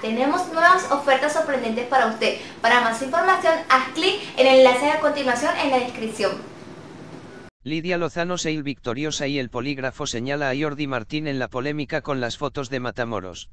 tenemos nuevas ofertas sorprendentes para usted. Para más información, haz clic en el enlace a continuación en la descripción. Lidia Lozano Seil victoriosa y el polígrafo señala a Jordi Martín en la polémica con las fotos de Matamoros.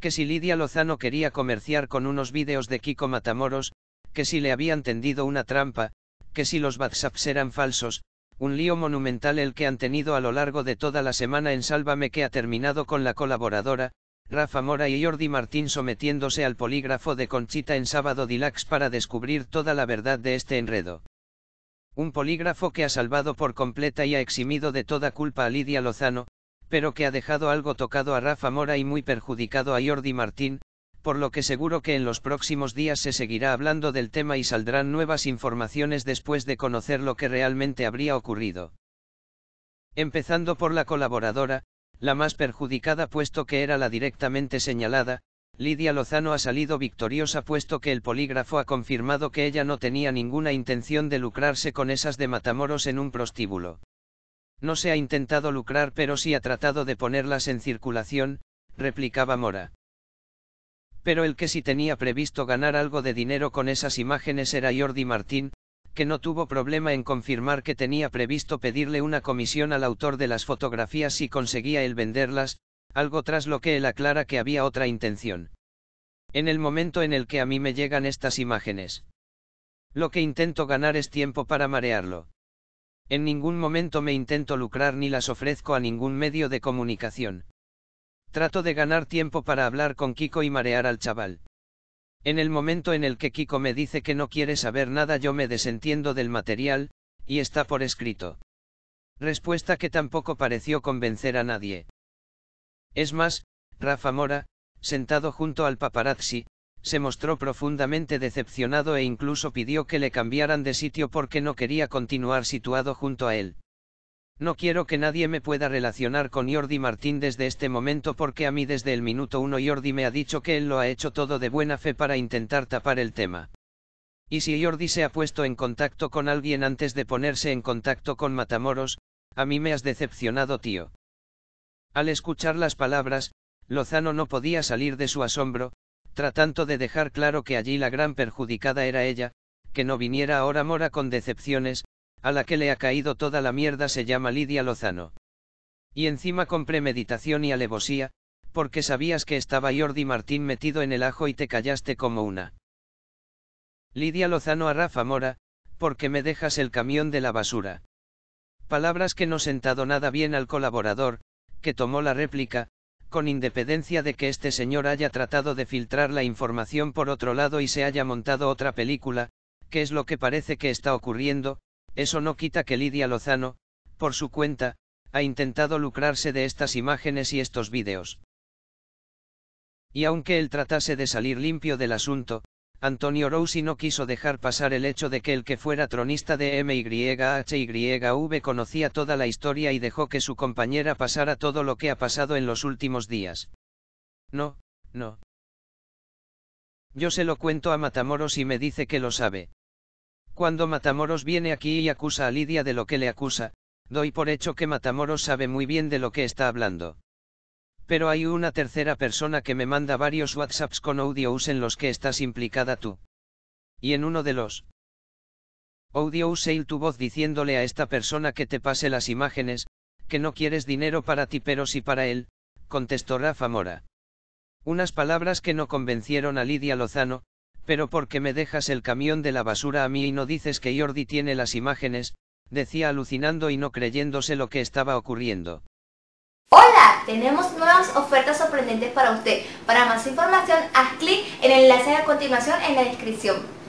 Que si Lidia Lozano quería comerciar con unos vídeos de Kiko Matamoros, que si le habían tendido una trampa, que si los WhatsApps eran falsos, un lío monumental el que han tenido a lo largo de toda la semana en Sálvame que ha terminado con la colaboradora, Rafa Mora y Jordi Martín sometiéndose al polígrafo de Conchita en sábado Dilax para descubrir toda la verdad de este enredo. Un polígrafo que ha salvado por completa y ha eximido de toda culpa a Lidia Lozano, pero que ha dejado algo tocado a Rafa Mora y muy perjudicado a Jordi Martín, por lo que seguro que en los próximos días se seguirá hablando del tema y saldrán nuevas informaciones después de conocer lo que realmente habría ocurrido. Empezando por la colaboradora, la más perjudicada puesto que era la directamente señalada, Lidia Lozano ha salido victoriosa puesto que el polígrafo ha confirmado que ella no tenía ninguna intención de lucrarse con esas de Matamoros en un prostíbulo. No se ha intentado lucrar pero sí ha tratado de ponerlas en circulación, replicaba Mora. Pero el que sí tenía previsto ganar algo de dinero con esas imágenes era Jordi Martín, que no tuvo problema en confirmar que tenía previsto pedirle una comisión al autor de las fotografías si conseguía él venderlas, algo tras lo que él aclara que había otra intención. En el momento en el que a mí me llegan estas imágenes. Lo que intento ganar es tiempo para marearlo. En ningún momento me intento lucrar ni las ofrezco a ningún medio de comunicación. Trato de ganar tiempo para hablar con Kiko y marear al chaval. En el momento en el que Kiko me dice que no quiere saber nada yo me desentiendo del material, y está por escrito. Respuesta que tampoco pareció convencer a nadie. Es más, Rafa Mora, sentado junto al paparazzi, se mostró profundamente decepcionado e incluso pidió que le cambiaran de sitio porque no quería continuar situado junto a él. No quiero que nadie me pueda relacionar con Jordi Martín desde este momento porque a mí desde el minuto uno Jordi me ha dicho que él lo ha hecho todo de buena fe para intentar tapar el tema. Y si Jordi se ha puesto en contacto con alguien antes de ponerse en contacto con Matamoros, a mí me has decepcionado tío. Al escuchar las palabras, Lozano no podía salir de su asombro, tratando de dejar claro que allí la gran perjudicada era ella, que no viniera ahora Mora con decepciones, a la que le ha caído toda la mierda se llama Lidia Lozano. Y encima con premeditación y alevosía, porque sabías que estaba Jordi Martín metido en el ajo y te callaste como una. Lidia Lozano a Rafa Mora, porque me dejas el camión de la basura. Palabras que no sentado nada bien al colaborador, que tomó la réplica, con independencia de que este señor haya tratado de filtrar la información por otro lado y se haya montado otra película, que es lo que parece que está ocurriendo, eso no quita que Lidia Lozano, por su cuenta, ha intentado lucrarse de estas imágenes y estos vídeos. Y aunque él tratase de salir limpio del asunto, Antonio Rossi no quiso dejar pasar el hecho de que el que fuera tronista de MYHYV conocía toda la historia y dejó que su compañera pasara todo lo que ha pasado en los últimos días. No, no. Yo se lo cuento a Matamoros y me dice que lo sabe. Cuando Matamoros viene aquí y acusa a Lidia de lo que le acusa, doy por hecho que Matamoros sabe muy bien de lo que está hablando. Pero hay una tercera persona que me manda varios WhatsApps con audios en los que estás implicada tú. Y en uno de los audios él tu voz diciéndole a esta persona que te pase las imágenes, que no quieres dinero para ti pero sí para él, contestó Rafa Mora. Unas palabras que no convencieron a Lidia Lozano, pero porque me dejas el camión de la basura a mí y no dices que Jordi tiene las imágenes, decía alucinando y no creyéndose lo que estaba ocurriendo. Hola, tenemos nuevas ofertas sorprendentes para usted. Para más información, haz clic en el enlace a continuación en la descripción.